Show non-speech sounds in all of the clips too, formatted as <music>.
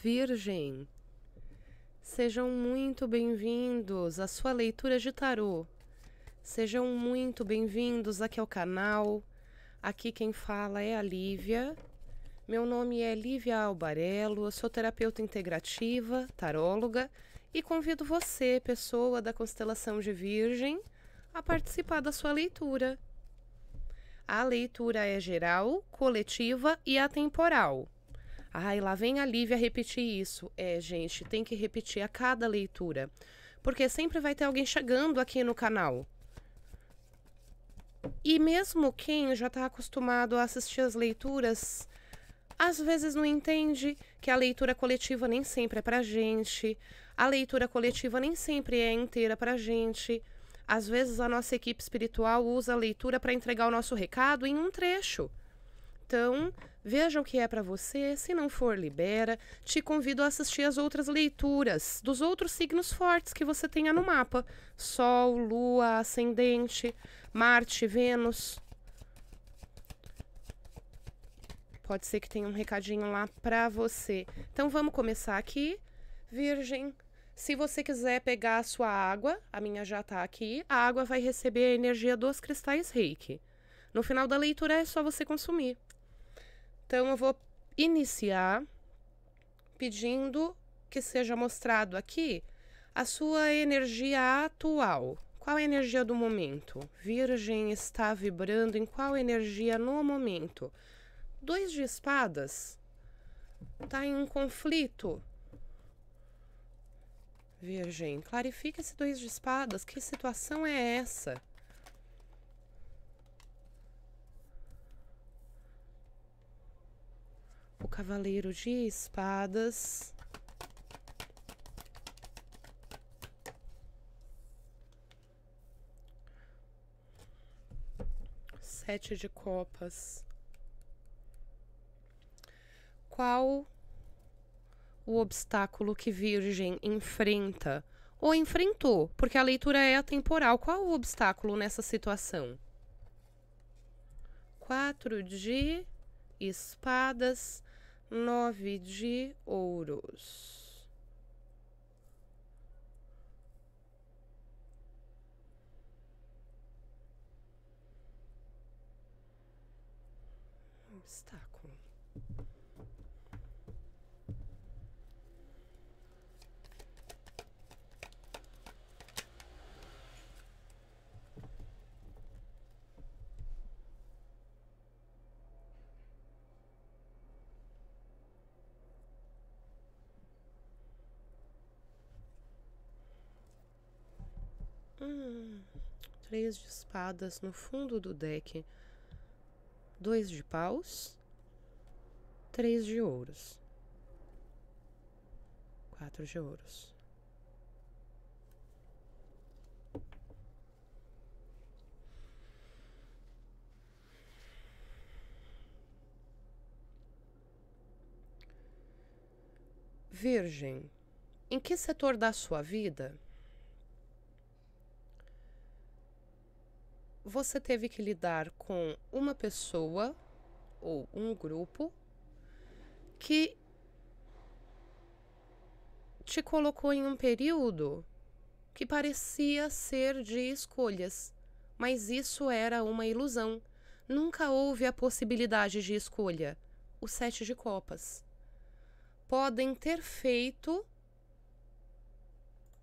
Virgem, sejam muito bem-vindos à sua leitura de tarô. Sejam muito bem-vindos aqui ao canal. Aqui quem fala é a Lívia. Meu nome é Lívia Albarello, eu sou terapeuta integrativa, taróloga e convido você, pessoa da constelação de Virgem, a participar da sua leitura. A leitura é geral, coletiva e atemporal. Ai, lá vem a Lívia repetir isso. É, gente, tem que repetir a cada leitura. Porque sempre vai ter alguém chegando aqui no canal. E mesmo quem já está acostumado a assistir as leituras, às vezes não entende que a leitura coletiva nem sempre é para gente, a leitura coletiva nem sempre é inteira para gente. Às vezes a nossa equipe espiritual usa a leitura para entregar o nosso recado em um trecho. Então, Veja o que é para você, se não for, libera. Te convido a assistir as outras leituras dos outros signos fortes que você tenha no mapa: Sol, Lua, Ascendente, Marte, Vênus. Pode ser que tenha um recadinho lá para você. Então vamos começar aqui. Virgem, se você quiser pegar a sua água, a minha já está aqui, a água vai receber a energia dos cristais reiki. No final da leitura é só você consumir. Então, eu vou iniciar pedindo que seja mostrado aqui a sua energia atual. Qual a energia do momento? Virgem está vibrando em qual energia no momento? Dois de espadas está em um conflito. Virgem, Clarifique esse dois de espadas. Que situação é essa? o Cavaleiro de Espadas. Sete de Copas. Qual o obstáculo que Virgem enfrenta ou enfrentou, porque a leitura é atemporal. Qual o obstáculo nessa situação? Quatro de espadas, 9 de ouros. três de espadas no fundo do deck. Dois de paus. Três de ouros. Quatro de ouros. Virgem, em que setor da sua vida você teve que lidar com uma pessoa ou um grupo que te colocou em um período que parecia ser de escolhas, mas isso era uma ilusão. Nunca houve a possibilidade de escolha. O sete de copas. Podem ter feito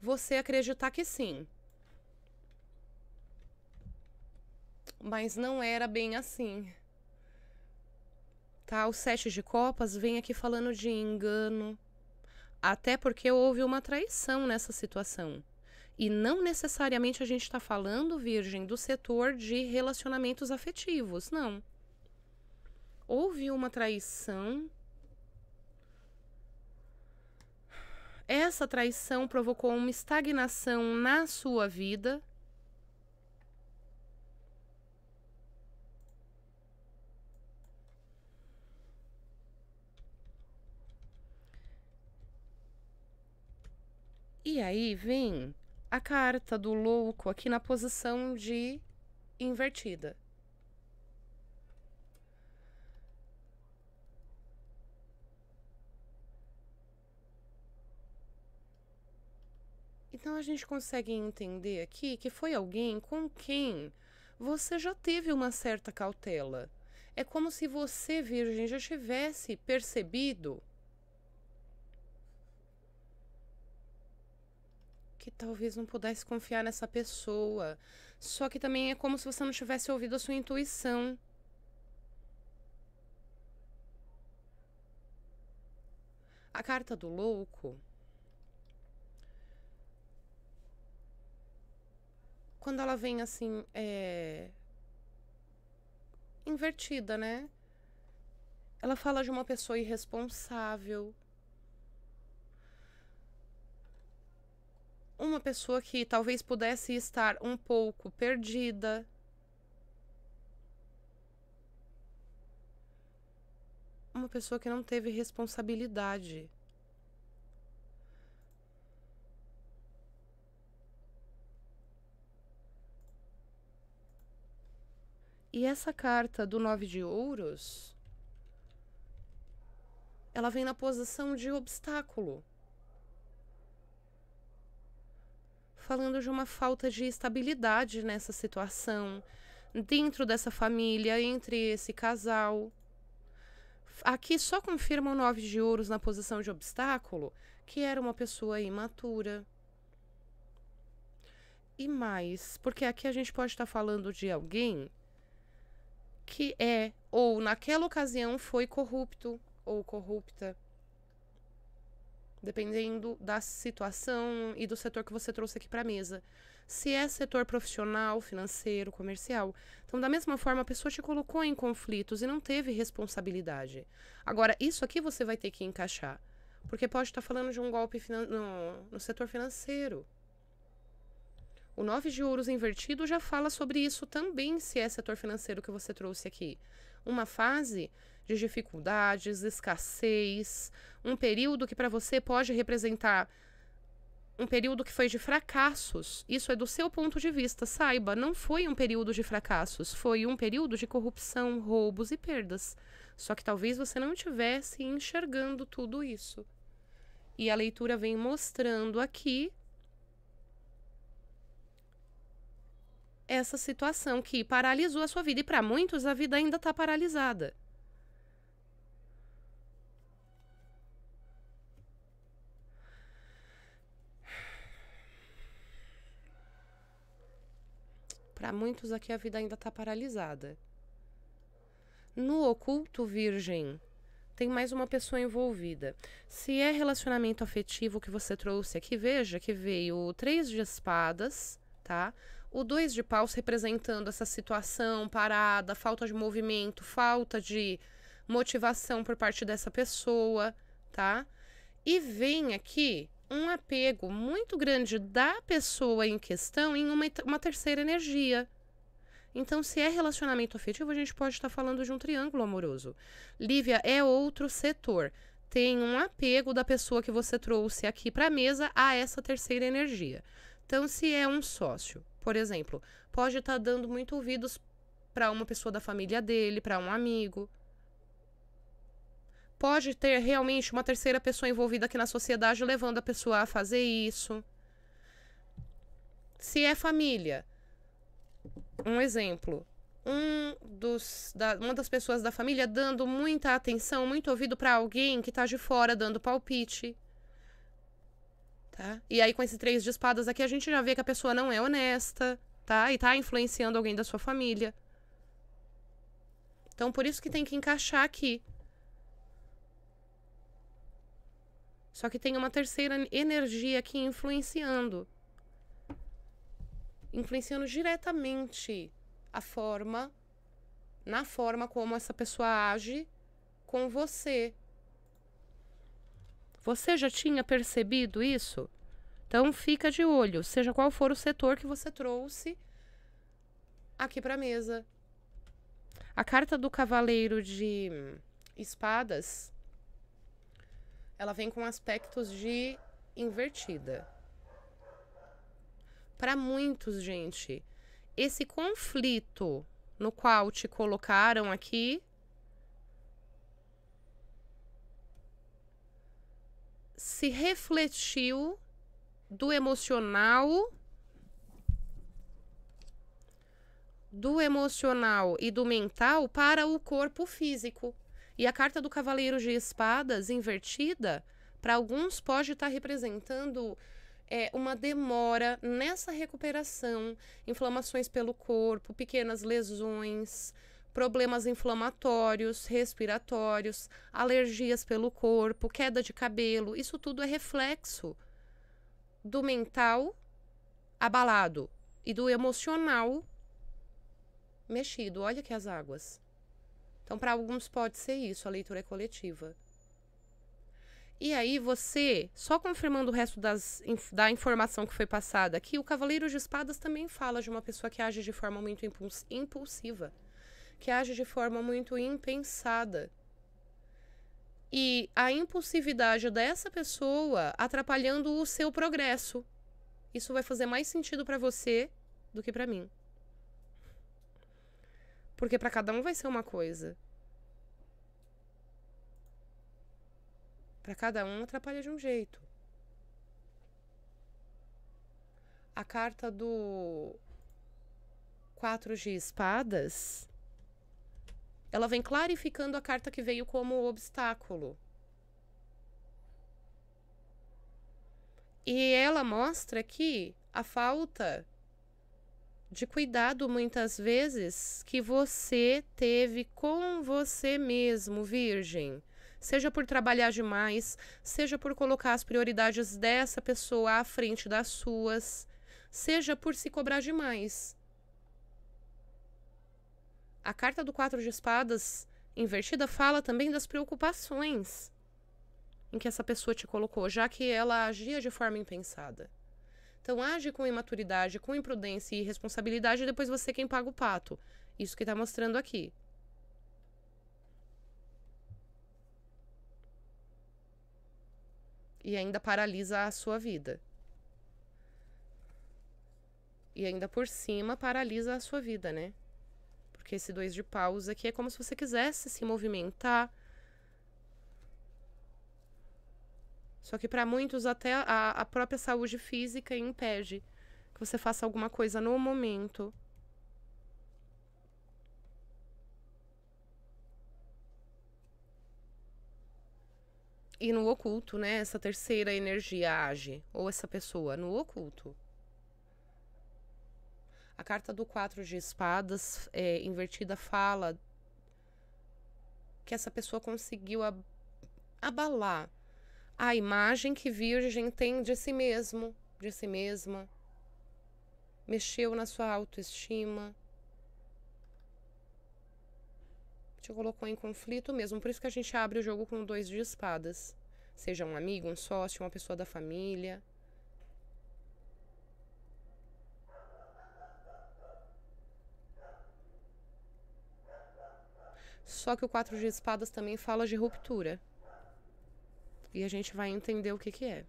você acreditar que sim, mas não era bem assim. Tá, o sete de copas vem aqui falando de engano, até porque houve uma traição nessa situação. E não necessariamente a gente está falando, Virgem, do setor de relacionamentos afetivos, não. Houve uma traição. Essa traição provocou uma estagnação na sua vida E aí vem a carta do louco aqui na posição de invertida. Então a gente consegue entender aqui que foi alguém com quem você já teve uma certa cautela. É como se você, virgem, já tivesse percebido que talvez não pudesse confiar nessa pessoa. Só que também é como se você não tivesse ouvido a sua intuição. A carta do louco. Quando ela vem assim, é. invertida, né? Ela fala de uma pessoa irresponsável, uma pessoa que talvez pudesse estar um pouco perdida. Uma pessoa que não teve responsabilidade. E essa carta do Nove de Ouros, ela vem na posição de obstáculo. falando de uma falta de estabilidade nessa situação, dentro dessa família, entre esse casal. Aqui só confirma o nove de ouros na posição de obstáculo, que era uma pessoa imatura. E mais, porque aqui a gente pode estar falando de alguém que é ou naquela ocasião foi corrupto ou corrupta dependendo da situação e do setor que você trouxe aqui para a mesa. Se é setor profissional, financeiro, comercial. Então, da mesma forma, a pessoa te colocou em conflitos e não teve responsabilidade. Agora, isso aqui você vai ter que encaixar. Porque pode estar tá falando de um golpe no, no setor financeiro. O 9 de ouros invertido já fala sobre isso também, se é setor financeiro que você trouxe aqui. Uma fase de dificuldades, escassez, um período que para você pode representar um período que foi de fracassos. Isso é do seu ponto de vista, saiba, não foi um período de fracassos, foi um período de corrupção, roubos e perdas. Só que talvez você não estivesse enxergando tudo isso. E a leitura vem mostrando aqui essa situação que paralisou a sua vida e para muitos a vida ainda está paralisada. Para muitos aqui a vida ainda está paralisada. No oculto virgem, tem mais uma pessoa envolvida. Se é relacionamento afetivo que você trouxe aqui, veja que veio o três de espadas, tá? O dois de paus representando essa situação parada, falta de movimento, falta de motivação por parte dessa pessoa, tá? E vem aqui um apego muito grande da pessoa em questão em uma, uma terceira energia. Então, se é relacionamento afetivo, a gente pode estar falando de um triângulo amoroso. Lívia é outro setor. Tem um apego da pessoa que você trouxe aqui para a mesa a essa terceira energia. Então, se é um sócio, por exemplo, pode estar dando muito ouvidos para uma pessoa da família dele, para um amigo pode ter realmente uma terceira pessoa envolvida aqui na sociedade levando a pessoa a fazer isso. Se é família, um exemplo, um dos, da, uma das pessoas da família dando muita atenção, muito ouvido para alguém que está de fora dando palpite. Tá? E aí, com esses três de espadas aqui, a gente já vê que a pessoa não é honesta, tá? E está influenciando alguém da sua família. Então, por isso que tem que encaixar aqui. Só que tem uma terceira energia aqui influenciando influenciando diretamente a forma, na forma como essa pessoa age com você. Você já tinha percebido isso? Então fica de olho, seja qual for o setor que você trouxe aqui para a mesa. A carta do Cavaleiro de Espadas ela vem com aspectos de invertida. Para muitos, gente, esse conflito no qual te colocaram aqui se refletiu do emocional do emocional e do mental para o corpo físico. E a carta do Cavaleiro de Espadas invertida, para alguns, pode estar tá representando é, uma demora nessa recuperação, inflamações pelo corpo, pequenas lesões, problemas inflamatórios, respiratórios, alergias pelo corpo, queda de cabelo. Isso tudo é reflexo do mental abalado e do emocional mexido. Olha que as águas. Então, para alguns pode ser isso, a leitura é coletiva. E aí você, só confirmando o resto das, da informação que foi passada aqui, o Cavaleiro de Espadas também fala de uma pessoa que age de forma muito impulsiva, que age de forma muito impensada. E a impulsividade dessa pessoa atrapalhando o seu progresso. Isso vai fazer mais sentido para você do que para mim. Porque para cada um vai ser uma coisa. Para cada um atrapalha de um jeito. A carta do quatro de espadas, ela vem clarificando a carta que veio como obstáculo. E ela mostra que a falta de cuidado muitas vezes que você teve com você mesmo, virgem. Seja por trabalhar demais, seja por colocar as prioridades dessa pessoa à frente das suas, seja por se cobrar demais. A carta do Quatro de Espadas invertida fala também das preocupações em que essa pessoa te colocou, já que ela agia de forma impensada. Então age com imaturidade, com imprudência e irresponsabilidade e depois você é quem paga o pato. Isso que está mostrando aqui. E ainda paralisa a sua vida. E ainda por cima paralisa a sua vida, né? Porque esse dois de paus aqui é como se você quisesse se movimentar, Só que para muitos até a, a própria saúde física impede que você faça alguma coisa no momento. E no oculto, né? Essa terceira energia age, ou essa pessoa, no oculto. A carta do quatro de espadas é, invertida fala que essa pessoa conseguiu ab abalar a imagem que virgem tem de si mesmo, de si mesma. Mexeu na sua autoestima. Te colocou em conflito mesmo. Por isso que a gente abre o jogo com dois de espadas. Seja um amigo, um sócio, uma pessoa da família. Só que o quatro de espadas também fala de ruptura e a gente vai entender o que que é.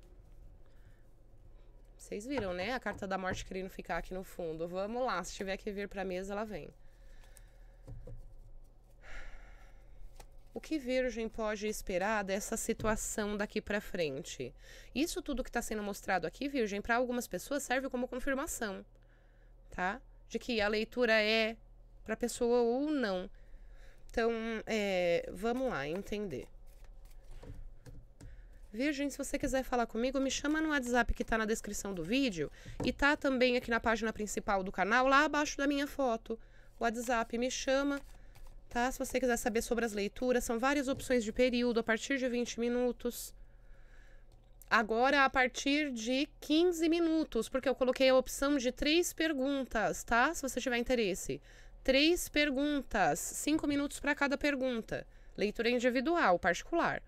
Vocês viram, né? A carta da morte querendo ficar aqui no fundo. Vamos lá, se tiver que vir para mesa, ela vem. O que Virgem pode esperar dessa situação daqui para frente? Isso tudo que está sendo mostrado aqui, Virgem, para algumas pessoas serve como confirmação, tá? De que a leitura é para pessoa ou não. Então, é, vamos lá entender. Viu, Se você quiser falar comigo, me chama no WhatsApp que tá na descrição do vídeo e tá também aqui na página principal do canal, lá abaixo da minha foto. WhatsApp, me chama, tá? Se você quiser saber sobre as leituras, são várias opções de período a partir de 20 minutos. Agora a partir de 15 minutos, porque eu coloquei a opção de três perguntas, tá? Se você tiver interesse. Três perguntas, cinco minutos para cada pergunta. Leitura individual, particular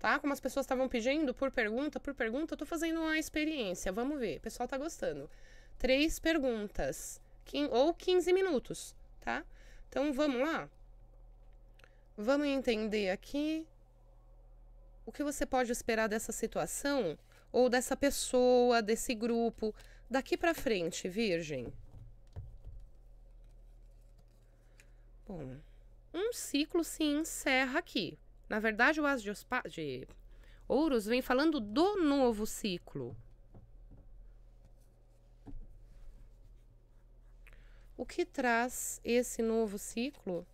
tá? Como as pessoas estavam pedindo por pergunta, por pergunta, eu tô fazendo uma experiência. Vamos ver, o pessoal tá gostando. Três perguntas, quim, ou 15 minutos, tá? Então vamos lá. Vamos entender aqui o que você pode esperar dessa situação ou dessa pessoa, desse grupo daqui para frente, Virgem. Bom, um ciclo se encerra aqui. Na verdade, o As de, Ospa de Ouros vem falando do novo ciclo. O que traz esse novo ciclo?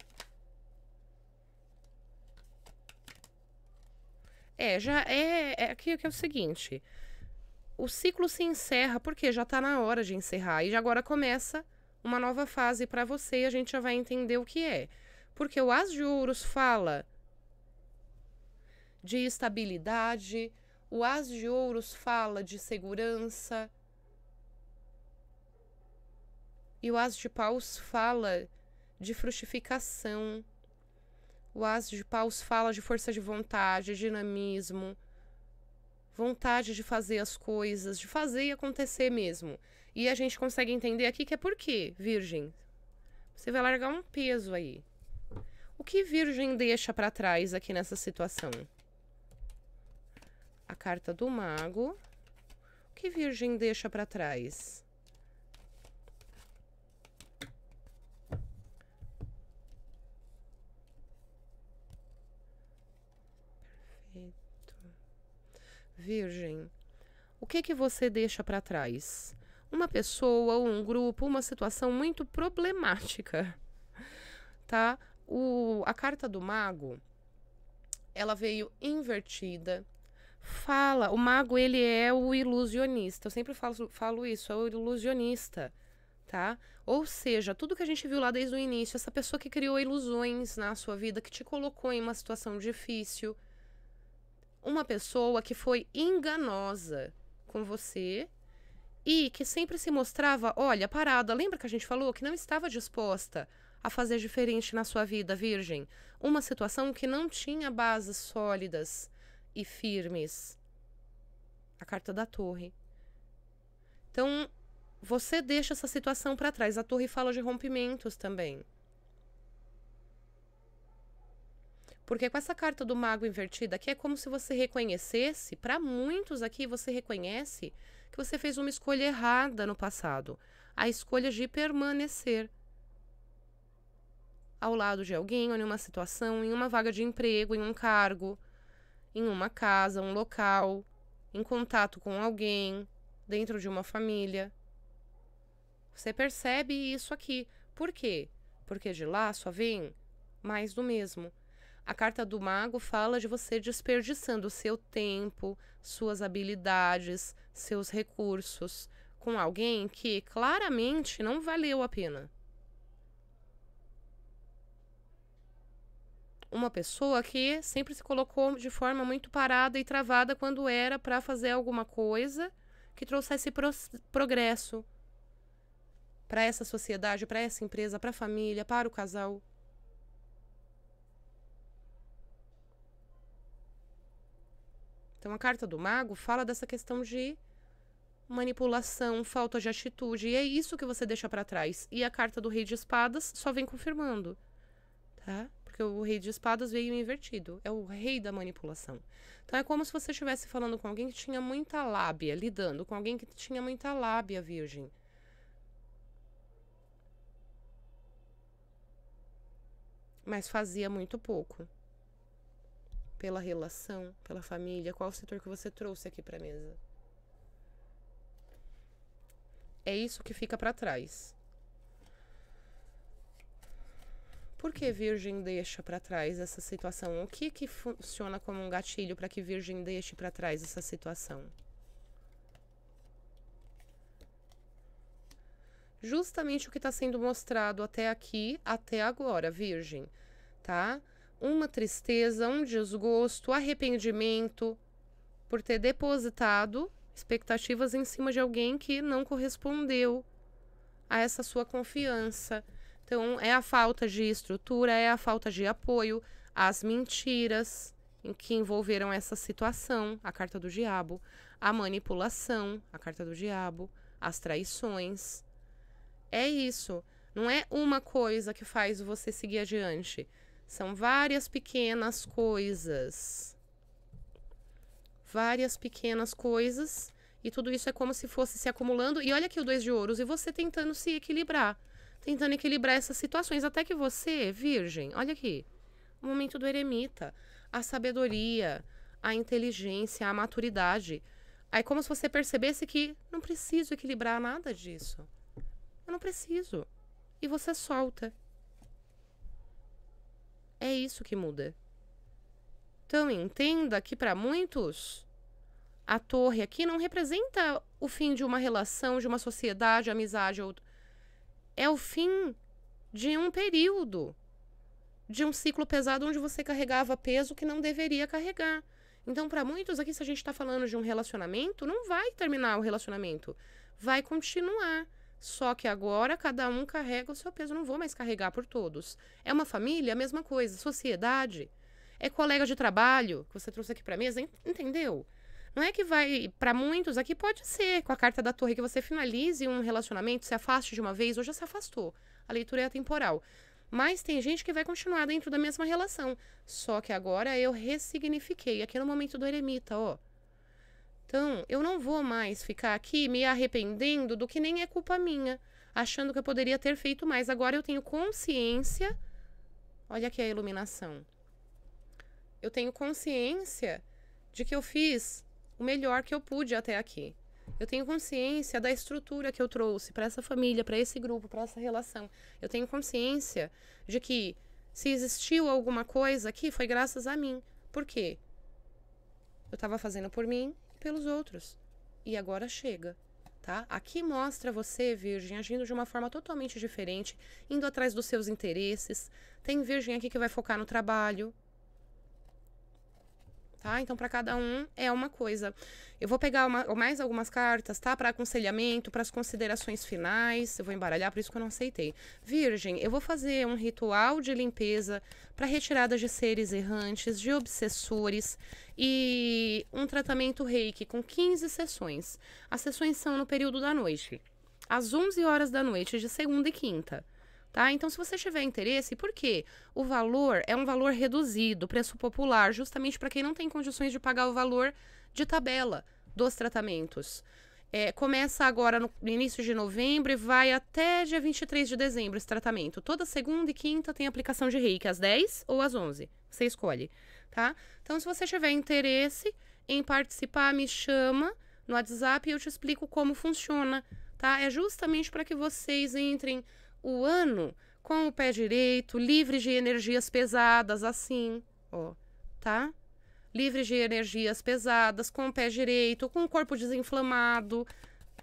É, já é, é aqui que é o seguinte. O ciclo se encerra porque já está na hora de encerrar e agora começa uma nova fase para você e a gente já vai entender o que é. Porque o As de Ouros fala de estabilidade, o As de Ouros fala de segurança. E o As de Paus fala de frutificação. O As de Paus fala de força de vontade, dinamismo, vontade de fazer as coisas, de fazer e acontecer mesmo. E a gente consegue entender aqui que é por quê, Virgem. Você vai largar um peso aí. O que Virgem deixa para trás aqui nessa situação? a carta do mago. O que Virgem deixa para trás? Perfeito. Virgem, o que que você deixa para trás? Uma pessoa, um grupo, uma situação muito problemática, <laughs> tá? O, a carta do mago, ela veio invertida, Fala, o mago ele é o ilusionista. Eu sempre falo, falo isso, é o ilusionista, tá? Ou seja, tudo que a gente viu lá desde o início, essa pessoa que criou ilusões na sua vida, que te colocou em uma situação difícil, uma pessoa que foi enganosa com você e que sempre se mostrava, olha, parada, lembra que a gente falou que não estava disposta a fazer diferente na sua vida, virgem? Uma situação que não tinha bases sólidas e firmes. A carta da torre. Então, você deixa essa situação para trás. A torre fala de rompimentos também. Porque com essa carta do mago invertida aqui é como se você reconhecesse, para muitos aqui você reconhece que você fez uma escolha errada no passado, a escolha de permanecer ao lado de alguém, ou em uma situação, em uma vaga de emprego, em um cargo, em uma casa, um local, em contato com alguém, dentro de uma família. Você percebe isso aqui. Por quê? Porque de lá só vem mais do mesmo. A carta do mago fala de você desperdiçando seu tempo, suas habilidades, seus recursos com alguém que claramente não valeu a pena. uma pessoa que sempre se colocou de forma muito parada e travada quando era para fazer alguma coisa que trouxesse pro progresso para essa sociedade, para essa empresa, para a família, para o casal. Então a carta do mago fala dessa questão de manipulação, falta de atitude, e é isso que você deixa para trás. E a carta do Rei de Espadas só vem confirmando, tá? porque o rei de espadas veio invertido. É o rei da manipulação. Então é como se você estivesse falando com alguém que tinha muita lábia, lidando com alguém que tinha muita lábia, virgem. Mas fazia muito pouco. Pela relação, pela família, qual setor que você trouxe aqui para mesa? É isso que fica para trás. Por que Virgem deixa para trás essa situação? O que que funciona como um gatilho para que Virgem deixe para trás essa situação? Justamente o que está sendo mostrado até aqui, até agora, Virgem, tá? Uma tristeza, um desgosto, arrependimento por ter depositado expectativas em cima de alguém que não correspondeu a essa sua confiança então, é a falta de estrutura, é a falta de apoio, as mentiras em que envolveram essa situação, a carta do diabo, a manipulação, a carta do diabo, as traições. É isso. Não é uma coisa que faz você seguir adiante. São várias pequenas coisas. Várias pequenas coisas. E tudo isso é como se fosse se acumulando. E olha aqui o dois de ouros. E você tentando se equilibrar tentando equilibrar essas situações. Até que você, virgem, olha aqui, o momento do eremita, a sabedoria, a inteligência, a maturidade. Aí, como se você percebesse que não preciso equilibrar nada disso. Eu não preciso. E você solta. É isso que muda. Então, entenda que para muitos, a torre aqui não representa o fim de uma relação, de uma sociedade, amizade ou é o fim de um período, de um ciclo pesado onde você carregava peso que não deveria carregar. Então, para muitos aqui, se a gente está falando de um relacionamento, não vai terminar o relacionamento, vai continuar. Só que agora cada um carrega o seu peso, não vou mais carregar por todos. É uma família, a mesma coisa, sociedade, é colega de trabalho que você trouxe aqui para mesa, entendeu? Não é que vai, para muitos aqui pode ser, com a carta da torre, que você finalize um relacionamento, se afaste de uma vez, ou já se afastou. A leitura é atemporal. Mas tem gente que vai continuar dentro da mesma relação. Só que agora eu ressignifiquei. Aqui é no momento do eremita, ó. Então, eu não vou mais ficar aqui me arrependendo do que nem é culpa minha, achando que eu poderia ter feito mais. Agora eu tenho consciência. Olha aqui a iluminação. Eu tenho consciência de que eu fiz o melhor que eu pude até aqui. Eu tenho consciência da estrutura que eu trouxe para essa família, para esse grupo, para essa relação. Eu tenho consciência de que se existiu alguma coisa aqui foi graças a mim. Por quê? Eu estava fazendo por mim e pelos outros. E agora chega. Tá? Aqui mostra você, Virgem, agindo de uma forma totalmente diferente, indo atrás dos seus interesses. Tem Virgem aqui que vai focar no trabalho, tá? Então, para cada um é uma coisa. Eu vou pegar uma, mais algumas cartas, tá? Para aconselhamento, para as considerações finais. Eu vou embaralhar, por isso que eu não aceitei. Virgem, eu vou fazer um ritual de limpeza para retirada de seres errantes, de obsessores e um tratamento reiki com 15 sessões. As sessões são no período da noite, às 11 horas da noite, de segunda e quinta. Tá? Então, se você tiver interesse, por quê? O valor é um valor reduzido, preço popular, justamente para quem não tem condições de pagar o valor de tabela dos tratamentos. É, começa agora no início de novembro e vai até dia 23 de dezembro esse tratamento. Toda segunda e quinta tem aplicação de reiki, às 10 ou às 11. Você escolhe, tá? Então, se você tiver interesse em participar, me chama no WhatsApp e eu te explico como funciona, tá? É justamente para que vocês entrem o ano com o pé direito, livre de energias pesadas, assim, ó, tá? Livre de energias pesadas, com o pé direito, com o corpo desinflamado,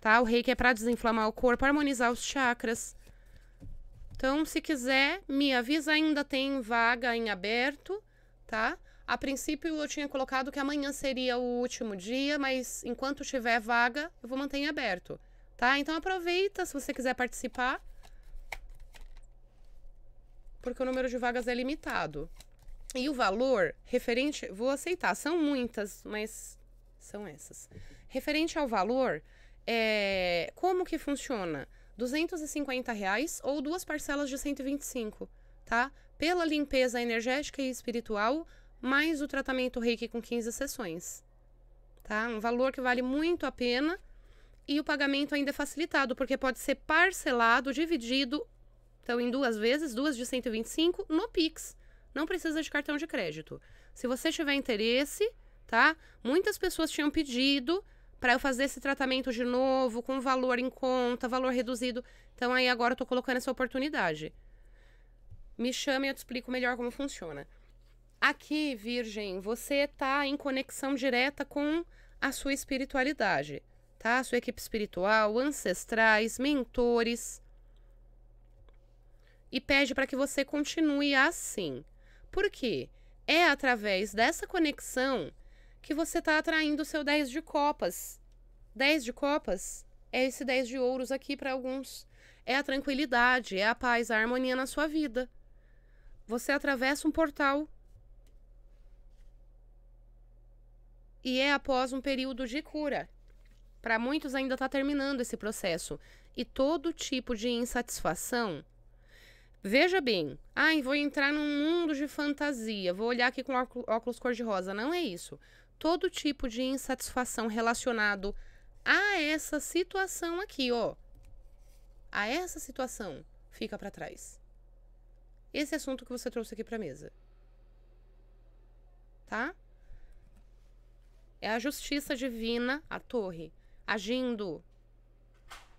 tá? O reiki é para desinflamar o corpo, harmonizar os chakras. Então, se quiser, me avisa, ainda tem vaga em aberto, tá? A princípio eu tinha colocado que amanhã seria o último dia, mas enquanto tiver vaga, eu vou manter em aberto, tá? Então aproveita se você quiser participar porque o número de vagas é limitado. E o valor referente, vou aceitar, são muitas, mas são essas. Referente ao valor, é, como que funciona? 250 reais ou duas parcelas de 125, tá? Pela limpeza energética e espiritual, mais o tratamento reiki com 15 sessões, tá? Um valor que vale muito a pena e o pagamento ainda é facilitado, porque pode ser parcelado, dividido então, em duas vezes, duas de 125 no Pix. Não precisa de cartão de crédito. Se você tiver interesse, tá? Muitas pessoas tinham pedido para eu fazer esse tratamento de novo, com valor em conta, valor reduzido. Então, aí agora eu tô colocando essa oportunidade. Me chama e eu te explico melhor como funciona. Aqui, Virgem, você tá em conexão direta com a sua espiritualidade, tá? sua equipe espiritual, ancestrais, mentores e pede para que você continue assim. Por quê? É através dessa conexão que você está atraindo o seu 10 de copas. 10 de copas é esse 10 de ouros aqui para alguns. É a tranquilidade, é a paz, a harmonia na sua vida. Você atravessa um portal. E é após um período de cura. Para muitos ainda está terminando esse processo. E todo tipo de insatisfação Veja bem, ai, vou entrar num mundo de fantasia, vou olhar aqui com óculos cor-de-rosa. Não é isso. Todo tipo de insatisfação relacionado a essa situação aqui, ó. A essa situação fica para trás. Esse assunto que você trouxe aqui para mesa. Tá? É a justiça divina, a torre, agindo,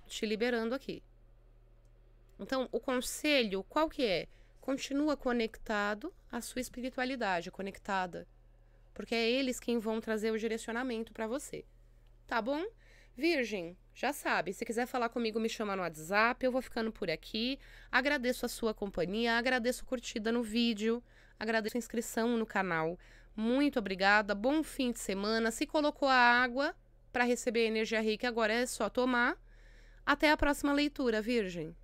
te liberando aqui. Então, o conselho, qual que é? Continua conectado à sua espiritualidade, conectada. Porque é eles quem vão trazer o direcionamento para você. Tá bom? Virgem, já sabe, se quiser falar comigo, me chama no WhatsApp, eu vou ficando por aqui. Agradeço a sua companhia, agradeço a curtida no vídeo, agradeço a inscrição no canal. Muito obrigada, bom fim de semana. Se colocou a água para receber energia rica, agora é só tomar. Até a próxima leitura, Virgem.